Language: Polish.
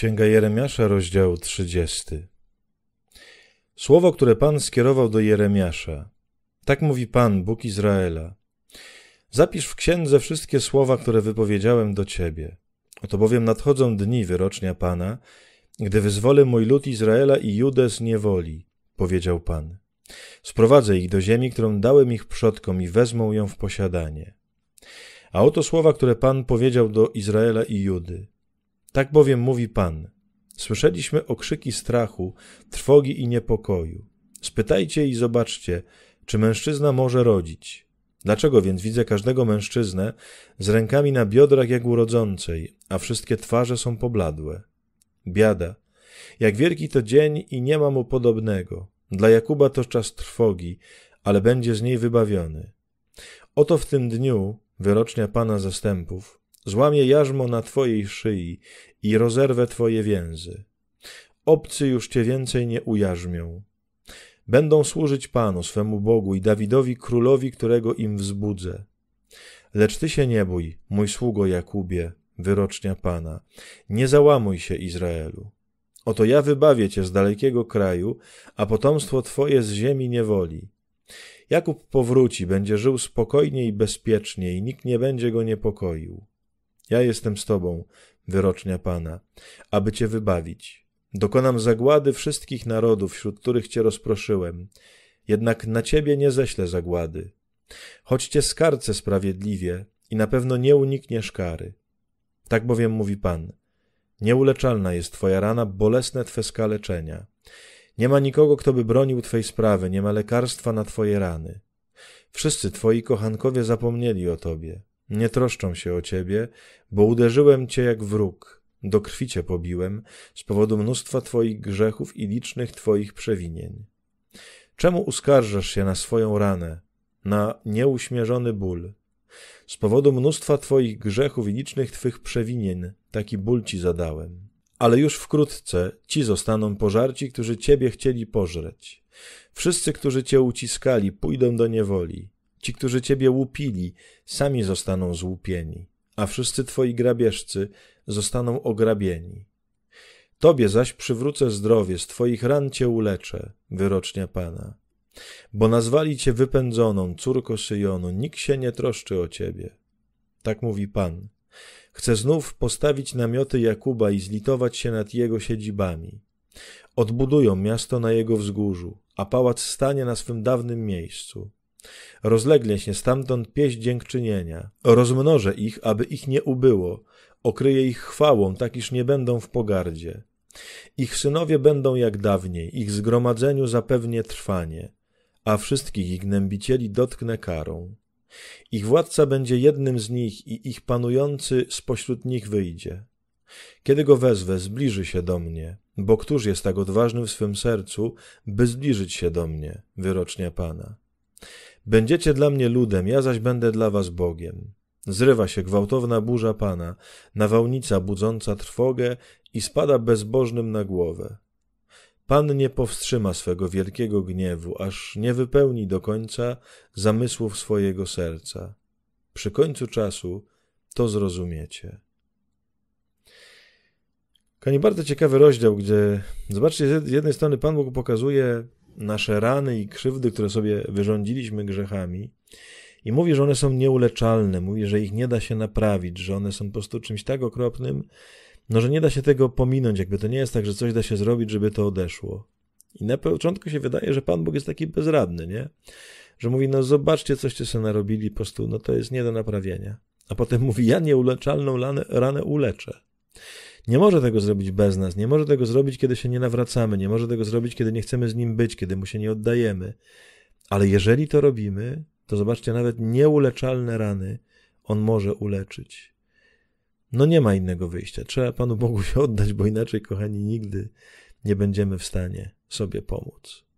Księga Jeremiasza, rozdział 30. Słowo, które Pan skierował do Jeremiasza. Tak mówi Pan, Bóg Izraela. Zapisz w księdze wszystkie słowa, które wypowiedziałem do ciebie. Oto bowiem nadchodzą dni wyrocznia Pana, gdy wyzwolę mój lud Izraela i Judę z niewoli, powiedział Pan. Sprowadzę ich do ziemi, którą dałem ich przodkom i wezmą ją w posiadanie. A oto słowa, które Pan powiedział do Izraela i Judy. Tak bowiem mówi Pan. Słyszeliśmy okrzyki strachu, trwogi i niepokoju. Spytajcie i zobaczcie, czy mężczyzna może rodzić. Dlaczego więc widzę każdego mężczyznę z rękami na biodrach jak urodzącej, a wszystkie twarze są pobladłe? Biada. Jak wielki to dzień i nie ma mu podobnego. Dla Jakuba to czas trwogi, ale będzie z niej wybawiony. Oto w tym dniu, wyrocznia Pana zastępów, Złamie jarzmo na twojej szyi i rozerwę twoje więzy. Obcy już cię więcej nie ujarzmią. Będą służyć Panu, swemu Bogu i Dawidowi królowi, którego im wzbudzę. Lecz ty się nie bój, mój sługo Jakubie, wyrocznia Pana. Nie załamuj się, Izraelu. Oto ja wybawię cię z dalekiego kraju, a potomstwo twoje z ziemi niewoli. Jakub powróci, będzie żył spokojnie i bezpiecznie i nikt nie będzie go niepokoił. Ja jestem z Tobą, wyrocznia Pana, aby Cię wybawić. Dokonam zagłady wszystkich narodów, wśród których Cię rozproszyłem. Jednak na Ciebie nie ześlę zagłady. Choć Cię skarcę sprawiedliwie i na pewno nie unikniesz kary. Tak bowiem mówi Pan. Nieuleczalna jest Twoja rana, bolesne Twe skaleczenia. Nie ma nikogo, kto by bronił Twej sprawy, nie ma lekarstwa na Twoje rany. Wszyscy Twoi kochankowie zapomnieli o Tobie nie troszczą się o ciebie, bo uderzyłem cię jak wróg, do krwi cię pobiłem z powodu mnóstwa twoich grzechów i licznych twoich przewinień. Czemu uskarżasz się na swoją ranę, na nieuśmierzony ból? Z powodu mnóstwa twoich grzechów i licznych twych przewinień taki ból ci zadałem. Ale już wkrótce ci zostaną pożarci, którzy ciebie chcieli pożreć. Wszyscy, którzy cię uciskali, pójdą do niewoli. Ci, którzy ciebie łupili, sami zostaną złupieni, a wszyscy twoi grabieżcy zostaną ograbieni. Tobie zaś przywrócę zdrowie, z twoich ran cię uleczę, wyrocznia Pana. Bo nazwali cię wypędzoną, córko Syjonu, nikt się nie troszczy o ciebie. Tak mówi Pan. Chcę znów postawić namioty Jakuba i zlitować się nad jego siedzibami. Odbudują miasto na jego wzgórzu, a pałac stanie na swym dawnym miejscu. Rozlegnie się stamtąd pieśń dziękczynienia. Rozmnożę ich, aby ich nie ubyło. Okryję ich chwałą, tak iż nie będą w pogardzie. Ich synowie będą jak dawniej, ich zgromadzeniu zapewnie trwanie, a wszystkich ich gnębicieli dotknę karą. Ich władca będzie jednym z nich i ich panujący spośród nich wyjdzie. Kiedy go wezwę, zbliży się do mnie, bo któż jest tak odważny w swym sercu, by zbliżyć się do mnie, wyrocznie Pana. Będziecie dla mnie ludem, ja zaś będę dla was Bogiem. Zrywa się gwałtowna burza Pana, nawałnica budząca trwogę i spada bezbożnym na głowę. Pan nie powstrzyma swego wielkiego gniewu, aż nie wypełni do końca zamysłów swojego serca. Przy końcu czasu to zrozumiecie. Kani bardzo ciekawy rozdział, gdzie zobaczcie, z jednej strony Pan Bóg pokazuje nasze rany i krzywdy, które sobie wyrządziliśmy grzechami, i mówi, że one są nieuleczalne, mówi, że ich nie da się naprawić, że one są po prostu czymś tak okropnym, no że nie da się tego pominąć, jakby to nie jest tak, że coś da się zrobić, żeby to odeszło. I na początku się wydaje, że Pan Bóg jest taki bezradny, nie? Że mówi, no zobaczcie, coście sobie narobili, po prostu, no to jest nie do naprawienia. A potem mówi, ja nieuleczalną ranę, ranę uleczę. Nie może tego zrobić bez nas, nie może tego zrobić, kiedy się nie nawracamy, nie może tego zrobić, kiedy nie chcemy z nim być, kiedy mu się nie oddajemy. Ale jeżeli to robimy, to zobaczcie, nawet nieuleczalne rany on może uleczyć. No nie ma innego wyjścia. Trzeba Panu Bogu się oddać, bo inaczej, kochani, nigdy nie będziemy w stanie sobie pomóc.